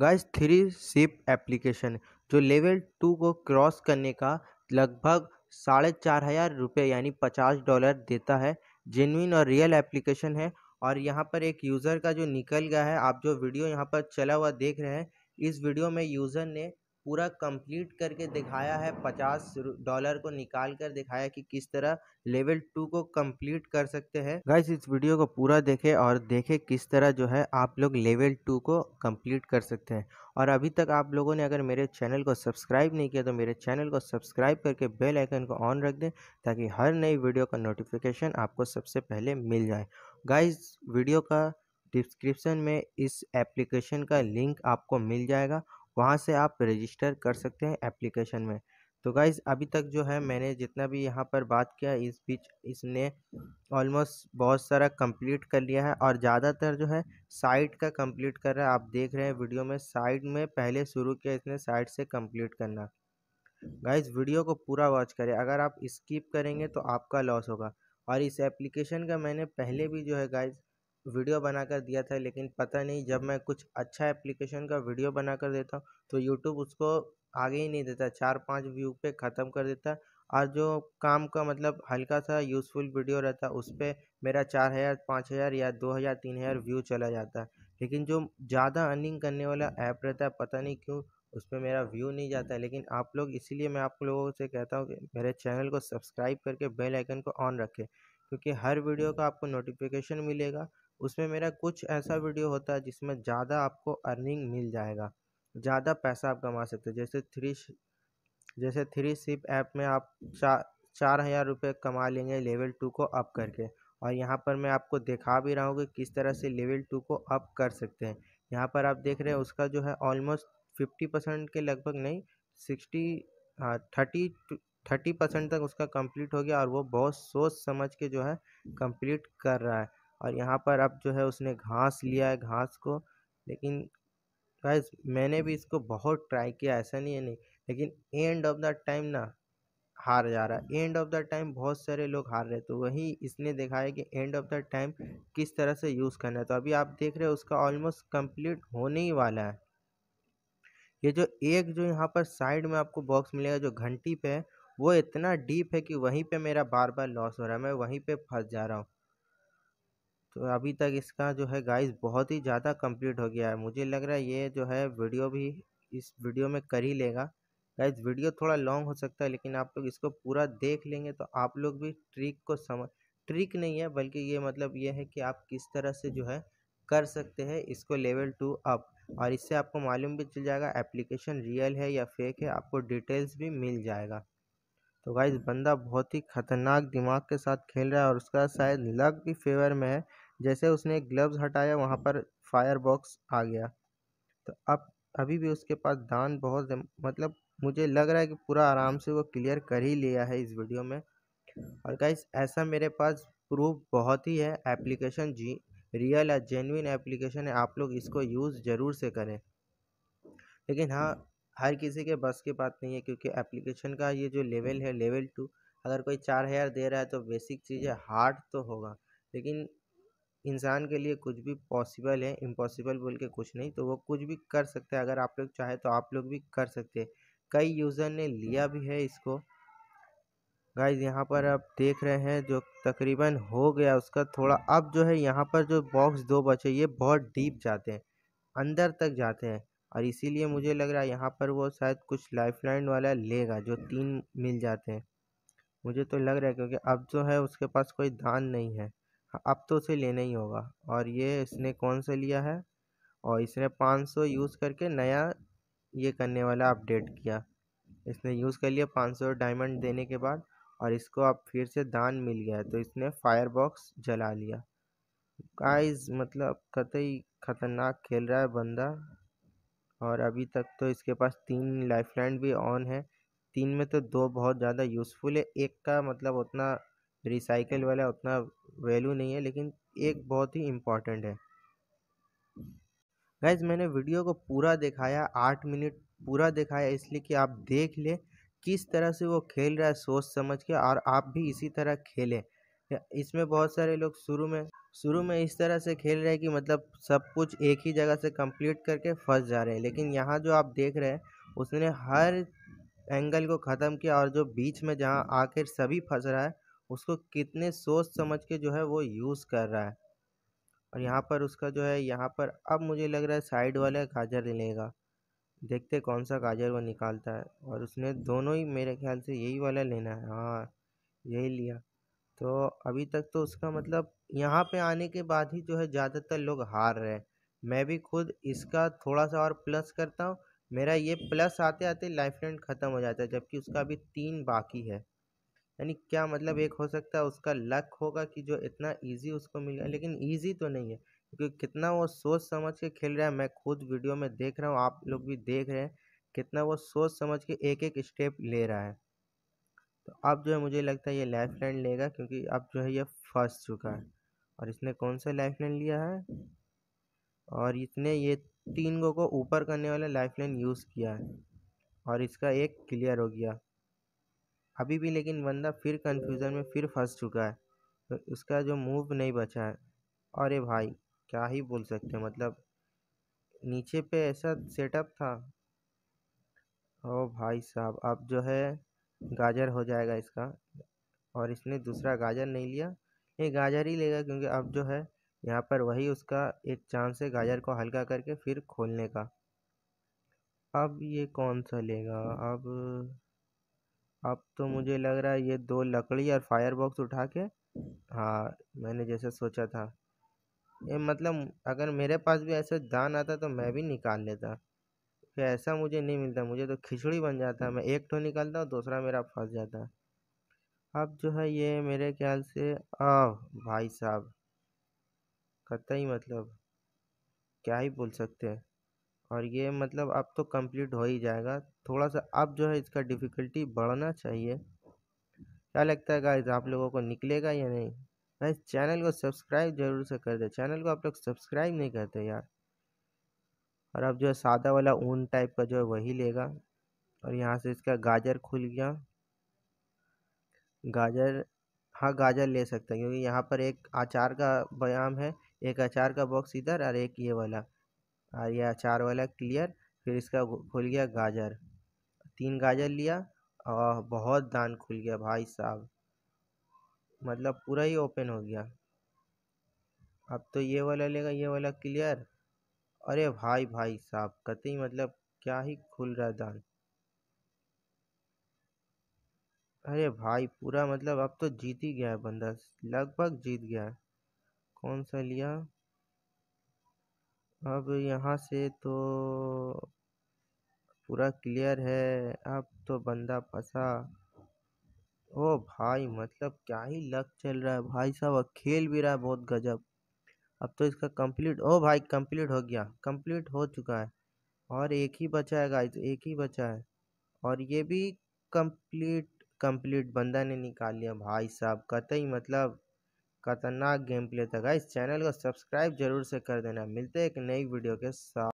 guys three सिप application जो level two को क्रॉस करने का लगभग साढ़े चार हज़ार रुपये यानी पचास डॉलर देता है जेनविन और रियल एप्लीकेशन है और यहाँ पर एक यूज़र का जो निकल गया है आप जो वीडियो यहाँ पर चला हुआ देख रहे हैं इस वीडियो में यूज़र ने पूरा कंप्लीट करके दिखाया है पचास डॉलर को निकाल कर दिखाया कि किस तरह लेवल टू को कंप्लीट कर सकते हैं गाइस इस वीडियो को पूरा देखें और देखें किस तरह जो है आप लोग लेवल टू को कंप्लीट कर सकते हैं और अभी तक आप लोगों ने अगर मेरे चैनल को सब्सक्राइब नहीं किया तो मेरे चैनल को सब्सक्राइब करके बेल आइकन को ऑन रख दें ताकि हर नई वीडियो का नोटिफिकेशन आपको सबसे पहले मिल जाए गाइज़ वीडियो का डिस्क्रिप्शन में इस एप्लीकेशन का लिंक आपको मिल जाएगा वहाँ से आप रजिस्टर कर सकते हैं एप्लीकेशन में तो गाइज़ अभी तक जो है मैंने जितना भी यहाँ पर बात किया इस बीच इसने ऑलमोस्ट बहुत सारा कंप्लीट कर लिया है और ज़्यादातर जो है साइट का कंप्लीट कर रहा है आप देख रहे हैं वीडियो में साइट में पहले शुरू किया इसने साइट से कंप्लीट करना गाइज़ वीडियो को पूरा वॉच करें अगर आप स्किप करेंगे तो आपका लॉस होगा और इस एप्लीकेशन का मैंने पहले भी जो है गाइज़ वीडियो बनाकर दिया था लेकिन पता नहीं जब मैं कुछ अच्छा एप्लीकेशन का वीडियो बनाकर देता हूँ तो यूट्यूब उसको आगे ही नहीं देता चार पाँच व्यू पे ख़त्म कर देता और जो काम का मतलब हल्का सा यूज़फुल वीडियो रहता उस पर मेरा चार हज़ार पाँच हज़ार या दो हज़ार तीन हज़ार व्यू चला जाता है लेकिन जो ज़्यादा अर्निंग करने वाला ऐप रहता है पता नहीं क्यों उस पर मेरा व्यू नहीं जाता है लेकिन आप लोग इसीलिए मैं आप लोगों से कहता हूँ कि मेरे चैनल को सब्सक्राइब करके बेल आइकन को ऑन रखें क्योंकि हर वीडियो का आपको नोटिफिकेशन मिलेगा उसमें मेरा कुछ ऐसा वीडियो होता है जिसमें ज़्यादा आपको अर्निंग मिल जाएगा ज़्यादा पैसा आप कमा सकते हो जैसे थ्री जैसे थ्री सिप ऐप में आप चार चार हज़ार रुपये कमा लेंगे लेवल टू को अप करके और यहाँ पर मैं आपको दिखा भी रहा हूँ कि किस तरह से लेवल टू को अप कर सकते हैं यहाँ पर आप देख रहे हैं उसका जो है ऑलमोस्ट फिफ्टी परसेंट के लगभग नहीं सिक्सटी हाँ थर्टी थर्टी परसेंट तक उसका कंप्लीट हो गया और वो बहुत सोच समझ के जो है कंप्लीट कर रहा है और यहाँ पर अब जो है उसने घास लिया है घास को लेकिन गाइस मैंने भी इसको बहुत ट्राई किया ऐसा नहीं है नहीं लेकिन एंड ऑफ द टाइम ना हार जा रहा है एंड ऑफ द टाइम बहुत सारे लोग हार रहे तो वही इसने देखा है कि एंड ऑफ द टाइम किस तरह से यूज़ करना है तो अभी आप देख रहे हो उसका ऑलमोस्ट कंप्लीट होने ही वाला है ये जो एक जो यहाँ पर साइड में आपको बॉक्स मिलेगा जो घंटी पे है वो इतना डीप है कि वहीं पे मेरा बार बार लॉस हो रहा है मैं वहीं पे फंस जा रहा हूँ तो अभी तक इसका जो है गाइस बहुत ही ज़्यादा कंप्लीट हो गया है मुझे लग रहा है ये जो है वीडियो भी इस वीडियो में कर ही लेगा गाइस वीडियो थोड़ा लॉन्ग हो सकता है लेकिन आप लोग इसको पूरा देख लेंगे तो आप लोग भी ट्रिक को समझ ट्रिक नहीं है बल्कि ये मतलब ये है कि आप किस तरह से जो है कर सकते हैं इसको लेवल टू अप और इससे आपको मालूम भी चल जाएगा एप्लीकेशन रियल है या फेक है आपको डिटेल्स भी मिल जाएगा तो गाइज बंदा बहुत ही ख़तरनाक दिमाग के साथ खेल रहा है और उसका शायद लक भी फेवर में है जैसे उसने ग्लव्स हटाया वहाँ पर फायर बॉक्स आ गया तो अब अभी भी उसके पास दान बहुत मतलब मुझे लग रहा है कि पूरा आराम से वो क्लियर कर ही लिया है इस वीडियो में और गाइस ऐसा मेरे पास प्रूफ बहुत ही है एप्लीकेशन जी रियल या जेनविन एप्लीकेशन है आप लोग इसको यूज़ ज़रूर से करें लेकिन हाँ हर किसी के बस की बात नहीं है क्योंकि एप्लीकेशन का ये जो लेवल है लेवल टू अगर कोई चार हज़ार दे रहा है तो बेसिक चीज़ है हार्ड तो होगा लेकिन इंसान के लिए कुछ भी पॉसिबल है इम्पॉसिबल बोल के कुछ नहीं तो वो कुछ भी कर सकते हैं अगर आप लोग चाहे तो आप लोग भी कर सकते कई यूज़र ने लिया भी है इसको गाइज यहाँ पर आप देख रहे हैं जो तकरीबन हो गया उसका थोड़ा अब जो है यहाँ पर जो बॉक्स दो बचे ये बहुत डीप जाते हैं अंदर तक जाते हैं और इसीलिए मुझे लग रहा है यहाँ पर वो शायद कुछ लाइफ लाइन वाला लेगा जो तीन मिल जाते हैं मुझे तो लग रहा है क्योंकि अब जो है उसके पास कोई दान नहीं है अब तो उसे लेना ही होगा और ये इसने कौन सा लिया है और इसने 500 यूज़ करके नया ये करने वाला अपडेट किया इसने यूज़ कर लिया 500 डायमंड देने के बाद और इसको अब फिर से दान मिल गया तो इसने फायर बॉक्स जला लिया गाइस मतलब कतई ख़तरनाक खेल रहा है बंदा और अभी तक तो इसके पास तीन लाइफ लाइन भी ऑन है तीन में तो दो बहुत ज़्यादा यूज़फुल है एक का मतलब उतना रिसाइकल वाला उतना वैल्यू नहीं है लेकिन एक बहुत ही इम्पॉर्टेंट है गैज़ मैंने वीडियो को पूरा दिखाया आठ मिनट पूरा दिखाया इसलिए कि आप देख लें किस तरह से वो खेल रहा है सोच समझ के और आप भी इसी तरह खेलें इसमें बहुत सारे लोग शुरू में शुरू में इस तरह से खेल रहे हैं कि मतलब सब कुछ एक ही जगह से कंप्लीट करके फंस जा रहे हैं लेकिन यहाँ जो आप देख रहे हैं उसने हर एंगल को ख़त्म किया और जो बीच में जहाँ आकर सभी फंस रहा है उसको कितने सोच समझ के जो है वो यूज़ कर रहा है और यहाँ पर उसका जो है यहाँ पर अब मुझे लग रहा है साइड वाला गाजर लेगा देखते कौन सा गाजर वो निकालता है और उसने दोनों ही मेरे ख्याल से यही वाला लेना है हाँ यही लिया तो अभी तक तो उसका मतलब यहाँ पे आने के बाद ही जो है ज़्यादातर लोग हार रहे हैं मैं भी खुद इसका थोड़ा सा और प्लस करता हूँ मेरा ये प्लस आते आते लाइफ लाइन ख़त्म हो जाता है जबकि उसका अभी तीन बाकी है यानी क्या मतलब एक हो सकता है उसका लक होगा कि जो इतना इजी उसको मिल गया लेकिन इजी तो नहीं है क्योंकि कितना वो सोच समझ के खेल रहा है मैं खुद वीडियो में देख रहा हूँ आप लोग भी देख रहे हैं कितना वो सोच समझ के एक एक स्टेप ले रहा है तो अब जो है मुझे लगता है ये लाइफ लाइन लेगा क्योंकि अब जो है ये फंस चुका है और इसने कौन सा लाइफ लाइन लिया है और इसने ये तीन गो को ऊपर करने वाला लाइफ लाइन यूज़ किया है और इसका एक क्लियर हो गया अभी भी लेकिन बंदा फिर कन्फ्यूज़न में फिर फंस चुका है तो उसका जो मूव नहीं बचा है अरे भाई क्या ही बोल सकते हैं मतलब नीचे पे ऐसा सेटअप था ओ भाई साहब अब जो है गाजर हो जाएगा इसका और इसने दूसरा गाजर नहीं लिया ये गाजर ही लेगा क्योंकि अब जो है यहाँ पर वही उसका एक चांस है गाजर को हल्का करके फिर खोलने का अब ये कौन सा लेगा अब अब तो मुझे लग रहा है ये दो लकड़ी और फायर बॉक्स उठा के हाँ मैंने जैसे सोचा था ये मतलब अगर मेरे पास भी ऐसे दान आता तो मैं भी निकाल लेता कि ऐसा मुझे नहीं मिलता मुझे तो खिचड़ी बन जाता मैं एक तो निकालता और दूसरा मेरा फंस जाता अब जो है ये मेरे ख्याल से आ भाई साहब कतई मतलब क्या ही बोल सकते हैं और ये मतलब अब तो कंप्लीट हो ही जाएगा थोड़ा सा अब जो है इसका डिफ़िकल्टी बढ़ना चाहिए क्या लगता है गाइज आप लोगों को निकलेगा या नहीं गाइज चैनल को सब्सक्राइब जरूर से कर दे चैनल को आप लोग सब्सक्राइब नहीं करते यार और अब जो है सादा वाला ऊन टाइप का जो है वही लेगा और यहाँ से इसका गाजर खुल गया गाजर हाँ गाजर ले सकते हैं क्योंकि यहाँ पर एक अचार का बयाम है एक अचार का बॉक्स इधर और एक ये वाला और यह चार वाला क्लियर फिर इसका खुल गया गाजर तीन गाजर लिया और बहुत दान खुल गया भाई साहब मतलब पूरा ही ओपन हो गया अब तो ये वाला लेगा ये वाला क्लियर अरे भाई भाई साहब कतई मतलब क्या ही खुल रहा दान अरे भाई पूरा मतलब अब तो जीत ही गया है बंदा लगभग जीत गया है कौन सा लिया अब यहाँ से तो पूरा क्लियर है अब तो बंदा फंसा ओ भाई मतलब क्या ही लक चल रहा है भाई साहब अब खेल भी रहा है बहुत गजब अब तो इसका कंप्लीट ओ भाई कंप्लीट हो गया कंप्लीट हो चुका है और एक ही बचा है गाइस एक ही बचा है और ये भी कंप्लीट कंप्लीट बंदा ने निकाल लिया भाई साहब कतई मतलब खतरनाक गेम प्ले था गाइस चैनल को सब्सक्राइब जरूर से कर देना मिलते हैं एक नई वीडियो के साथ